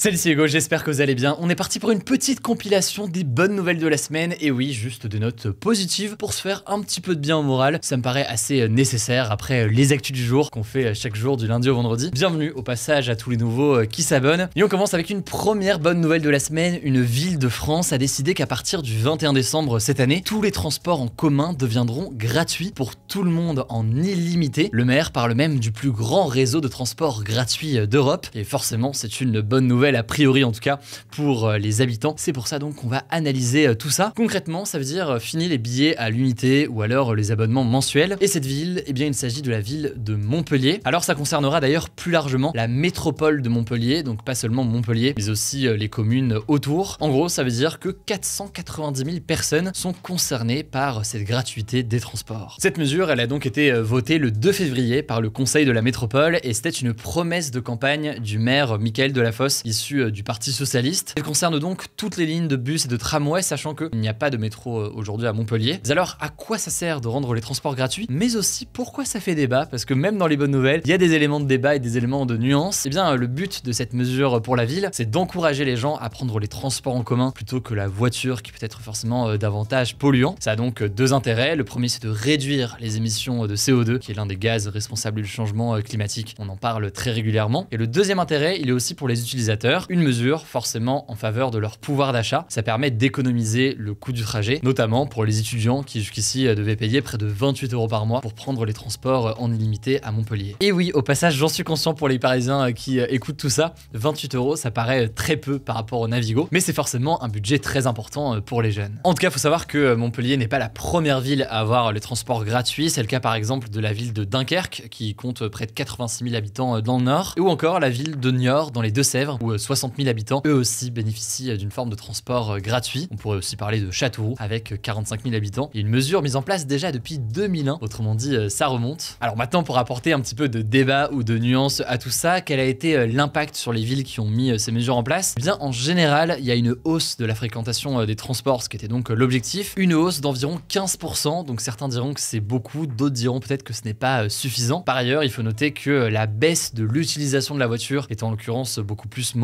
Salut Hugo, j'espère que vous allez bien. On est parti pour une petite compilation des bonnes nouvelles de la semaine, et oui, juste des notes positives pour se faire un petit peu de bien au moral. Ça me paraît assez euh, nécessaire après euh, les actus du jour qu'on fait euh, chaque jour du lundi au vendredi. Bienvenue au passage à tous les nouveaux qui s'abonnent. Et on commence avec une première bonne nouvelle de la semaine. Une ville de France a décidé qu'à partir du 21 décembre cette année, tous les transports en commun deviendront gratuits pour tout le monde en illimité. Le maire parle même du plus grand réseau de transports gratuits d'Europe, et forcément c'est une bonne nouvelle a priori en tout cas, pour euh, les habitants. C'est pour ça donc qu'on va analyser euh, tout ça. Concrètement, ça veut dire euh, fini les billets à l'unité ou alors les abonnements mensuels. Et cette ville, eh bien, il s'agit de la ville de Montpellier. Alors, ça concernera d'ailleurs plus largement la métropole de Montpellier, donc pas seulement Montpellier, mais aussi les communes autour. En gros, ça veut dire que 490 000 personnes sont concernées par cette gratuité des transports. Cette mesure, elle a donc été votée le 2 février par le Conseil de la métropole et c'était une promesse de campagne du maire Michael Delafosse, euh, du Parti Socialiste. Elle concerne donc toutes les lignes de bus et de tramway, sachant qu'il n'y a pas de métro euh, aujourd'hui à Montpellier. alors, à quoi ça sert de rendre les transports gratuits Mais aussi, pourquoi ça fait débat Parce que même dans les bonnes nouvelles, il y a des éléments de débat et des éléments de nuance. Eh bien, le but de cette mesure pour la ville, c'est d'encourager les gens à prendre les transports en commun plutôt que la voiture qui peut être forcément euh, davantage polluant. Ça a donc deux intérêts. Le premier, c'est de réduire les émissions de CO2, qui est l'un des gaz responsables du changement climatique. On en parle très régulièrement. Et le deuxième intérêt, il est aussi pour les utilisateurs une mesure forcément en faveur de leur pouvoir d'achat. Ça permet d'économiser le coût du trajet, notamment pour les étudiants qui jusqu'ici euh, devaient payer près de 28 euros par mois pour prendre les transports euh, en illimité à Montpellier. Et oui, au passage, j'en suis conscient pour les Parisiens euh, qui écoutent tout ça, 28 euros, ça paraît très peu par rapport au Navigo, mais c'est forcément un budget très important pour les jeunes. En tout cas, il faut savoir que Montpellier n'est pas la première ville à avoir les transports gratuits. C'est le cas par exemple de la ville de Dunkerque, qui compte près de 86 000 habitants dans le nord, ou encore la ville de Niort dans les Deux-Sèvres, où 60 000 habitants, eux aussi bénéficient euh, d'une forme de transport euh, gratuit. On pourrait aussi parler de Châteauroux avec 45 euh, 000 habitants. une mesure mise en place déjà depuis 2001, autrement dit, ça remonte. Alors maintenant, pour apporter un petit peu de débat ou de nuance à tout ça, quel a été l'impact sur les villes qui ont mis ces mesures en place eh Bien, en général, il y a une hausse de la fréquentation des transports, ce qui était donc l'objectif. Une hausse d'environ 15%, donc certains diront que c'est beaucoup, d'autres diront peut-être que ce n'est pas suffisant. Par ailleurs, il faut noter que la baisse de l'utilisation de la voiture est en l'occurrence beaucoup plus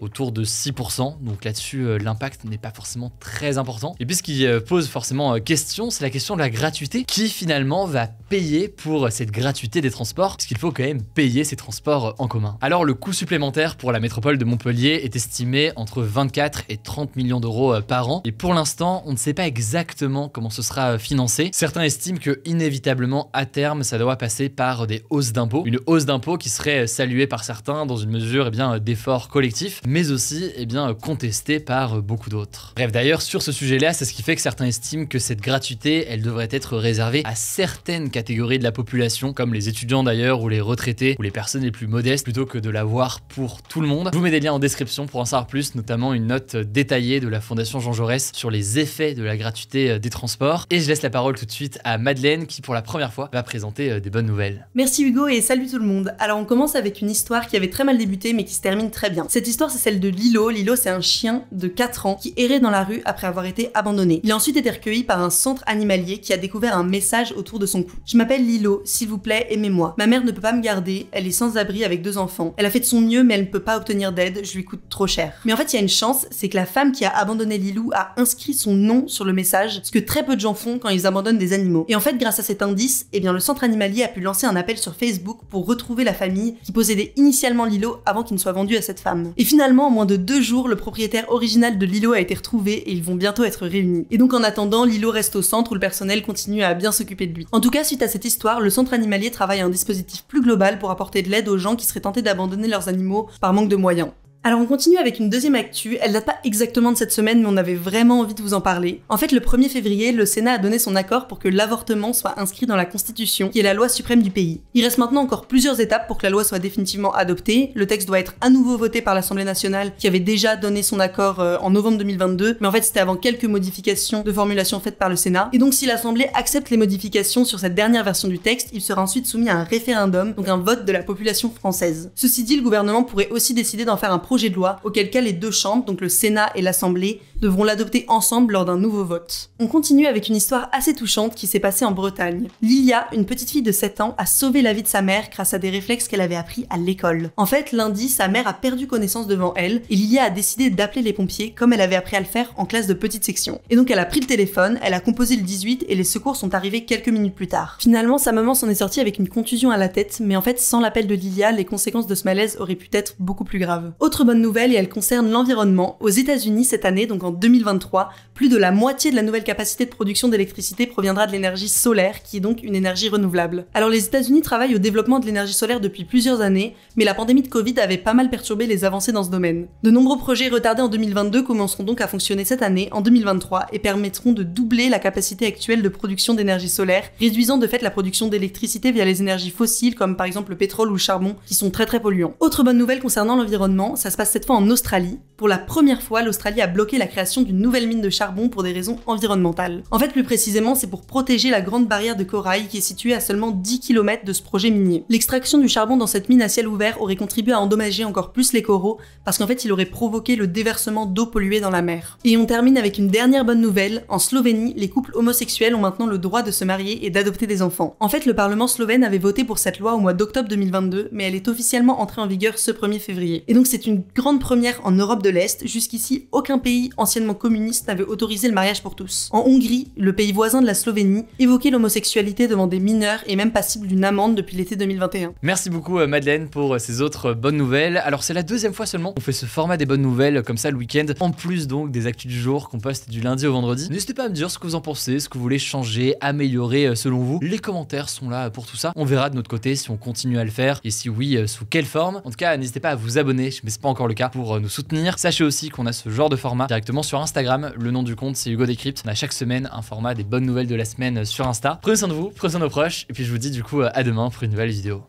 autour de 6%. Donc là-dessus, euh, l'impact n'est pas forcément très important. Et puis ce qui euh, pose forcément euh, question, c'est la question de la gratuité. Qui finalement va payer pour cette gratuité des transports Parce qu'il faut quand même payer ces transports en commun. Alors le coût supplémentaire pour la métropole de Montpellier est estimé entre 24 et 30 millions d'euros par an. Et pour l'instant, on ne sait pas exactement comment ce sera financé. Certains estiment que inévitablement, à terme, ça doit passer par des hausses d'impôts. Une hausse d'impôts qui serait saluée par certains dans une mesure et eh bien d'efforts collectifs mais aussi eh bien, contesté par beaucoup d'autres. Bref, d'ailleurs, sur ce sujet-là, c'est ce qui fait que certains estiment que cette gratuité, elle devrait être réservée à certaines catégories de la population, comme les étudiants d'ailleurs, ou les retraités, ou les personnes les plus modestes, plutôt que de l'avoir pour tout le monde. Je vous mets des liens en description pour en savoir plus, notamment une note détaillée de la Fondation Jean Jaurès sur les effets de la gratuité euh, des transports. Et je laisse la parole tout de suite à Madeleine, qui pour la première fois va présenter euh, des bonnes nouvelles. Merci Hugo et salut tout le monde. Alors on commence avec une histoire qui avait très mal débuté, mais qui se termine très bien. Cette histoire, c'est celle de Lilo. Lilo, c'est un chien de 4 ans qui errait dans la rue après avoir été abandonné. Il a ensuite été recueilli par un centre animalier qui a découvert un message autour de son cou. Je m'appelle Lilo, s'il vous plaît, aimez-moi. Ma mère ne peut pas me garder, elle est sans abri avec deux enfants. Elle a fait de son mieux, mais elle ne peut pas obtenir d'aide, je lui coûte trop cher. Mais en fait, il y a une chance, c'est que la femme qui a abandonné Lilo a inscrit son nom sur le message, ce que très peu de gens font quand ils abandonnent des animaux. Et en fait, grâce à cet indice, eh bien, le centre animalier a pu lancer un appel sur Facebook pour retrouver la famille qui possédait initialement Lilo avant qu'il ne soit vendu à cette femme. Et finalement, en moins de deux jours, le propriétaire original de l'îlot a été retrouvé et ils vont bientôt être réunis. Et donc en attendant, l'îlot reste au centre où le personnel continue à bien s'occuper de lui. En tout cas, suite à cette histoire, le centre animalier travaille à un dispositif plus global pour apporter de l'aide aux gens qui seraient tentés d'abandonner leurs animaux par manque de moyens. Alors on continue avec une deuxième actu, elle date pas exactement de cette semaine mais on avait vraiment envie de vous en parler. En fait le 1er février, le Sénat a donné son accord pour que l'avortement soit inscrit dans la Constitution, qui est la loi suprême du pays. Il reste maintenant encore plusieurs étapes pour que la loi soit définitivement adoptée, le texte doit être à nouveau voté par l'Assemblée nationale qui avait déjà donné son accord euh, en novembre 2022, mais en fait c'était avant quelques modifications de formulation faites par le Sénat, et donc si l'Assemblée accepte les modifications sur cette dernière version du texte, il sera ensuite soumis à un référendum, donc un vote de la population française. Ceci dit, le gouvernement pourrait aussi décider d'en faire un de loi, auquel cas les deux chambres, donc le Sénat et l'Assemblée, devront l'adopter ensemble lors d'un nouveau vote. On continue avec une histoire assez touchante qui s'est passée en Bretagne. Lilia, une petite fille de 7 ans, a sauvé la vie de sa mère grâce à des réflexes qu'elle avait appris à l'école. En fait, lundi, sa mère a perdu connaissance devant elle et Lilia a décidé d'appeler les pompiers comme elle avait appris à le faire en classe de petite section. Et donc elle a pris le téléphone, elle a composé le 18 et les secours sont arrivés quelques minutes plus tard. Finalement, sa maman s'en est sortie avec une contusion à la tête, mais en fait, sans l'appel de Lilia, les conséquences de ce malaise auraient pu être beaucoup plus graves bonne nouvelle et elle concerne l'environnement. Aux États-Unis cette année, donc en 2023, plus de la moitié de la nouvelle capacité de production d'électricité proviendra de l'énergie solaire, qui est donc une énergie renouvelable. Alors les États-Unis travaillent au développement de l'énergie solaire depuis plusieurs années, mais la pandémie de Covid avait pas mal perturbé les avancées dans ce domaine. De nombreux projets retardés en 2022 commenceront donc à fonctionner cette année, en 2023, et permettront de doubler la capacité actuelle de production d'énergie solaire, réduisant de fait la production d'électricité via les énergies fossiles comme par exemple le pétrole ou le charbon, qui sont très très polluants. Autre bonne nouvelle concernant l'environnement, ça se passe cette fois en Australie. Pour la première fois, l'Australie a bloqué la création d'une nouvelle mine de charbon pour des raisons environnementales. En fait, plus précisément, c'est pour protéger la grande barrière de corail qui est située à seulement 10 km de ce projet minier. L'extraction du charbon dans cette mine à ciel ouvert aurait contribué à endommager encore plus les coraux parce qu'en fait, il aurait provoqué le déversement d'eau polluée dans la mer. Et on termine avec une dernière bonne nouvelle. En Slovénie, les couples homosexuels ont maintenant le droit de se marier et d'adopter des enfants. En fait, le Parlement slovène avait voté pour cette loi au mois d'octobre 2022, mais elle est officiellement entrée en vigueur ce 1er février. Et donc, c'est une grande première en Europe de l'Est. Jusqu'ici, aucun pays anciennement communiste n'avait autorisé le mariage pour tous. En Hongrie, le pays voisin de la Slovénie, évoquait l'homosexualité devant des mineurs et même passible d'une amende depuis l'été 2021. Merci beaucoup euh, Madeleine pour euh, ces autres euh, bonnes nouvelles. Alors c'est la deuxième fois seulement qu'on fait ce format des bonnes nouvelles comme ça le week-end, en plus donc des actus du jour qu'on poste du lundi au vendredi. N'hésitez pas à me dire ce que vous en pensez, ce que vous voulez changer, améliorer selon vous. Les commentaires sont là pour tout ça. On verra de notre côté si on continue à le faire et si oui, sous quelle forme. En tout cas, n'hésitez pas à vous abonner pas encore le cas, pour euh, nous soutenir. Sachez aussi qu'on a ce genre de format directement sur Instagram. Le nom du compte, c'est Hugo Decrypt. On a chaque semaine un format des bonnes nouvelles de la semaine sur Insta. Prenez soin de vous, prenez soin de nos proches, et puis je vous dis du coup euh, à demain pour une nouvelle vidéo.